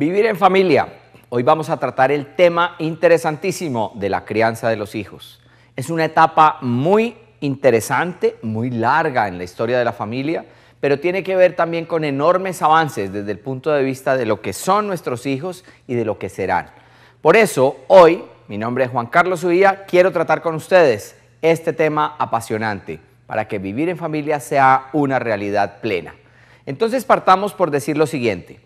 Vivir en familia. Hoy vamos a tratar el tema interesantísimo de la crianza de los hijos. Es una etapa muy interesante, muy larga en la historia de la familia, pero tiene que ver también con enormes avances desde el punto de vista de lo que son nuestros hijos y de lo que serán. Por eso, hoy, mi nombre es Juan Carlos Uía, quiero tratar con ustedes este tema apasionante para que vivir en familia sea una realidad plena. Entonces partamos por decir lo siguiente.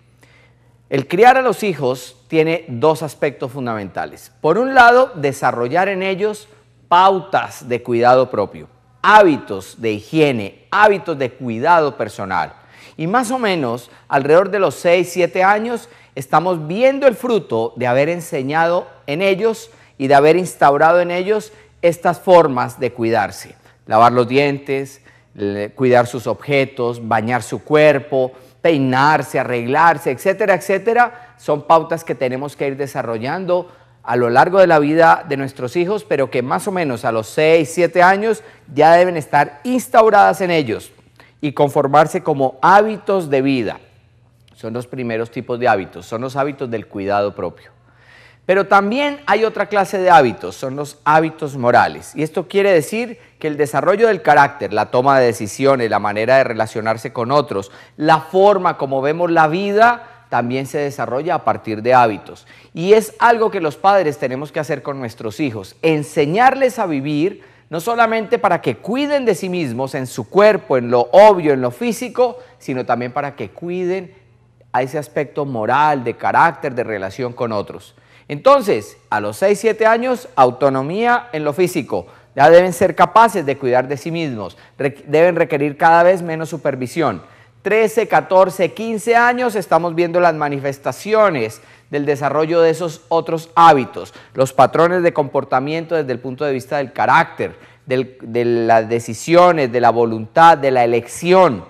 El criar a los hijos tiene dos aspectos fundamentales. Por un lado, desarrollar en ellos pautas de cuidado propio, hábitos de higiene, hábitos de cuidado personal. Y más o menos alrededor de los 6, 7 años estamos viendo el fruto de haber enseñado en ellos y de haber instaurado en ellos estas formas de cuidarse. Lavar los dientes, cuidar sus objetos, bañar su cuerpo, peinarse, arreglarse, etcétera, etcétera, son pautas que tenemos que ir desarrollando a lo largo de la vida de nuestros hijos, pero que más o menos a los 6, 7 años ya deben estar instauradas en ellos y conformarse como hábitos de vida. Son los primeros tipos de hábitos, son los hábitos del cuidado propio. Pero también hay otra clase de hábitos, son los hábitos morales. Y esto quiere decir que el desarrollo del carácter, la toma de decisiones, la manera de relacionarse con otros, la forma como vemos la vida, también se desarrolla a partir de hábitos. Y es algo que los padres tenemos que hacer con nuestros hijos, enseñarles a vivir no solamente para que cuiden de sí mismos en su cuerpo, en lo obvio, en lo físico, sino también para que cuiden a ese aspecto moral, de carácter, de relación con otros. Entonces, a los 6, 7 años, autonomía en lo físico. Ya deben ser capaces de cuidar de sí mismos, deben requerir cada vez menos supervisión. 13, 14, 15 años estamos viendo las manifestaciones del desarrollo de esos otros hábitos, los patrones de comportamiento desde el punto de vista del carácter, de las decisiones, de la voluntad, de la elección.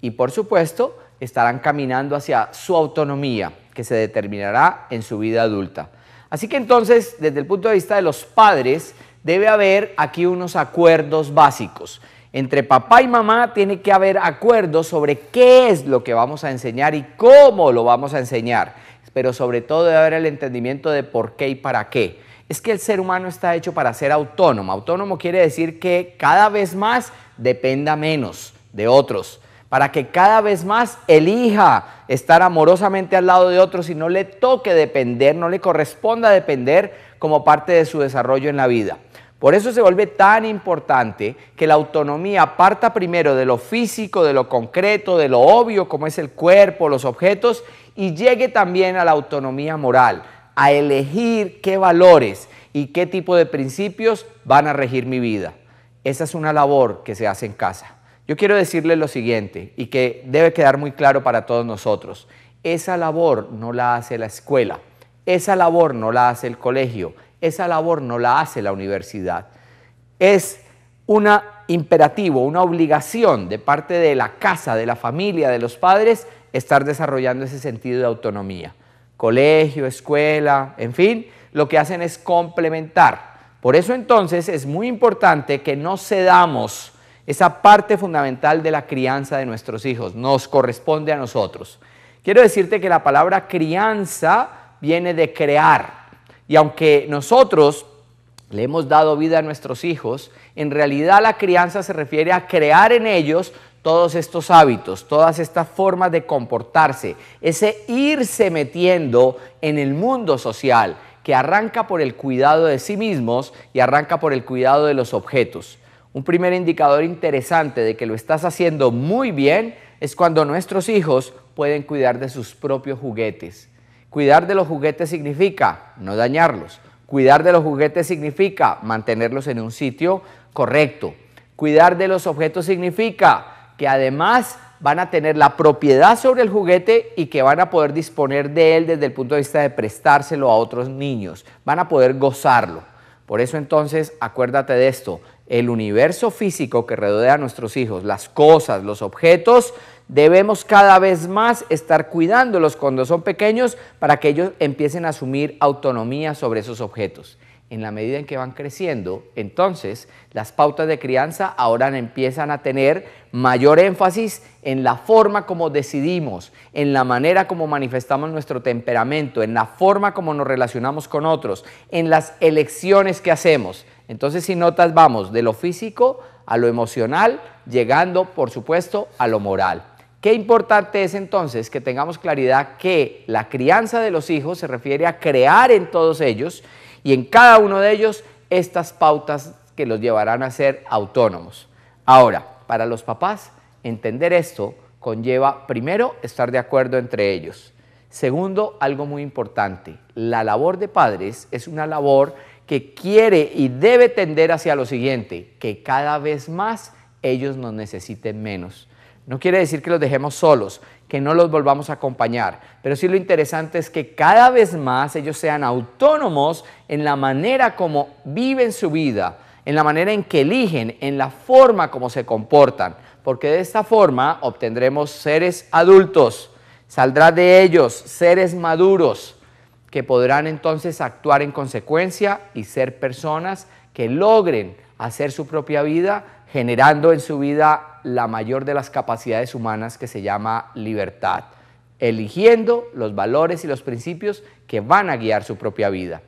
Y por supuesto, estarán caminando hacia su autonomía que se determinará en su vida adulta. Así que entonces, desde el punto de vista de los padres, debe haber aquí unos acuerdos básicos. Entre papá y mamá tiene que haber acuerdos sobre qué es lo que vamos a enseñar y cómo lo vamos a enseñar, pero sobre todo debe haber el entendimiento de por qué y para qué. Es que el ser humano está hecho para ser autónomo. Autónomo quiere decir que cada vez más dependa menos de otros, para que cada vez más elija estar amorosamente al lado de otros y no le toque depender, no le corresponda depender como parte de su desarrollo en la vida. Por eso se vuelve tan importante que la autonomía parta primero de lo físico, de lo concreto, de lo obvio, como es el cuerpo, los objetos, y llegue también a la autonomía moral, a elegir qué valores y qué tipo de principios van a regir mi vida. Esa es una labor que se hace en casa. Yo quiero decirles lo siguiente y que debe quedar muy claro para todos nosotros. Esa labor no la hace la escuela, esa labor no la hace el colegio, esa labor no la hace la universidad. Es un imperativo, una obligación de parte de la casa, de la familia, de los padres, estar desarrollando ese sentido de autonomía. Colegio, escuela, en fin, lo que hacen es complementar. Por eso entonces es muy importante que no cedamos esa parte fundamental de la crianza de nuestros hijos. Nos corresponde a nosotros. Quiero decirte que la palabra crianza viene de crear. Y aunque nosotros le hemos dado vida a nuestros hijos, en realidad la crianza se refiere a crear en ellos todos estos hábitos, todas estas formas de comportarse, ese irse metiendo en el mundo social que arranca por el cuidado de sí mismos y arranca por el cuidado de los objetos. Un primer indicador interesante de que lo estás haciendo muy bien es cuando nuestros hijos pueden cuidar de sus propios juguetes. Cuidar de los juguetes significa no dañarlos. Cuidar de los juguetes significa mantenerlos en un sitio correcto. Cuidar de los objetos significa que además van a tener la propiedad sobre el juguete y que van a poder disponer de él desde el punto de vista de prestárselo a otros niños. Van a poder gozarlo. Por eso entonces, acuérdate de esto, el universo físico que rodea a nuestros hijos, las cosas, los objetos, debemos cada vez más estar cuidándolos cuando son pequeños para que ellos empiecen a asumir autonomía sobre esos objetos en la medida en que van creciendo, entonces las pautas de crianza ahora empiezan a tener mayor énfasis en la forma como decidimos, en la manera como manifestamos nuestro temperamento, en la forma como nos relacionamos con otros, en las elecciones que hacemos. Entonces, si notas, vamos de lo físico a lo emocional, llegando, por supuesto, a lo moral. Qué importante es entonces que tengamos claridad que la crianza de los hijos se refiere a crear en todos ellos y en cada uno de ellos estas pautas que los llevarán a ser autónomos. Ahora, para los papás, entender esto conlleva, primero, estar de acuerdo entre ellos. Segundo, algo muy importante, la labor de padres es una labor que quiere y debe tender hacia lo siguiente, que cada vez más ellos nos necesiten menos. No quiere decir que los dejemos solos, que no los volvamos a acompañar. Pero sí lo interesante es que cada vez más ellos sean autónomos en la manera como viven su vida, en la manera en que eligen, en la forma como se comportan, porque de esta forma obtendremos seres adultos, saldrá de ellos seres maduros que podrán entonces actuar en consecuencia y ser personas que logren hacer su propia vida generando en su vida la mayor de las capacidades humanas que se llama libertad, eligiendo los valores y los principios que van a guiar su propia vida.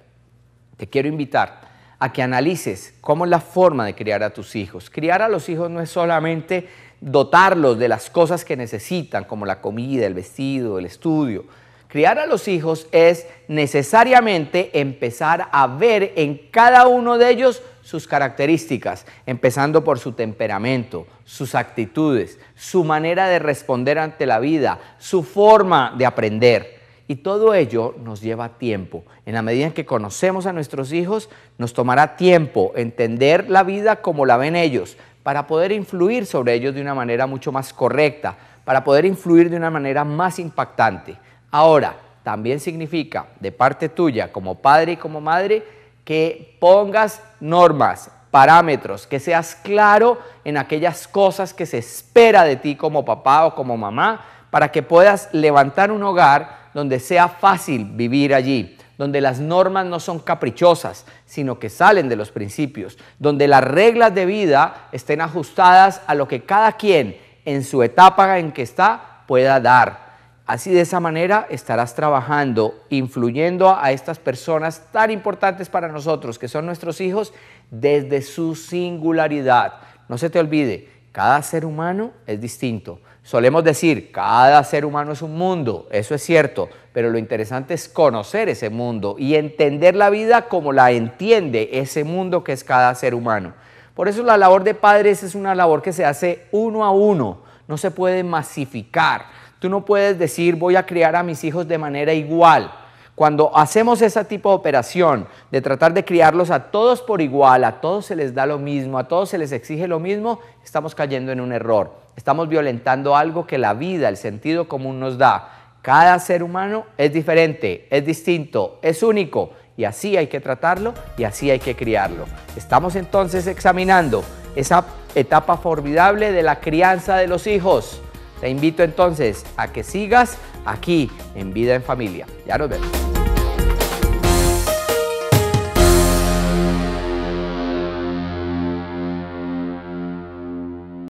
Te quiero invitar a que analices cómo es la forma de criar a tus hijos. Criar a los hijos no es solamente dotarlos de las cosas que necesitan, como la comida, el vestido, el estudio, Criar a los hijos es necesariamente empezar a ver en cada uno de ellos sus características, empezando por su temperamento, sus actitudes, su manera de responder ante la vida, su forma de aprender. Y todo ello nos lleva tiempo. En la medida en que conocemos a nuestros hijos, nos tomará tiempo entender la vida como la ven ellos, para poder influir sobre ellos de una manera mucho más correcta, para poder influir de una manera más impactante. Ahora, también significa de parte tuya como padre y como madre que pongas normas, parámetros, que seas claro en aquellas cosas que se espera de ti como papá o como mamá para que puedas levantar un hogar donde sea fácil vivir allí, donde las normas no son caprichosas, sino que salen de los principios, donde las reglas de vida estén ajustadas a lo que cada quien en su etapa en que está pueda dar, Así de esa manera estarás trabajando, influyendo a estas personas tan importantes para nosotros, que son nuestros hijos, desde su singularidad. No se te olvide, cada ser humano es distinto. Solemos decir, cada ser humano es un mundo, eso es cierto, pero lo interesante es conocer ese mundo y entender la vida como la entiende ese mundo que es cada ser humano. Por eso la labor de padres es una labor que se hace uno a uno, no se puede masificar Tú no puedes decir voy a criar a mis hijos de manera igual. Cuando hacemos ese tipo de operación de tratar de criarlos a todos por igual, a todos se les da lo mismo, a todos se les exige lo mismo, estamos cayendo en un error. Estamos violentando algo que la vida, el sentido común nos da. Cada ser humano es diferente, es distinto, es único y así hay que tratarlo y así hay que criarlo. Estamos entonces examinando esa etapa formidable de la crianza de los hijos. Te invito entonces a que sigas aquí en Vida en Familia. Ya nos vemos.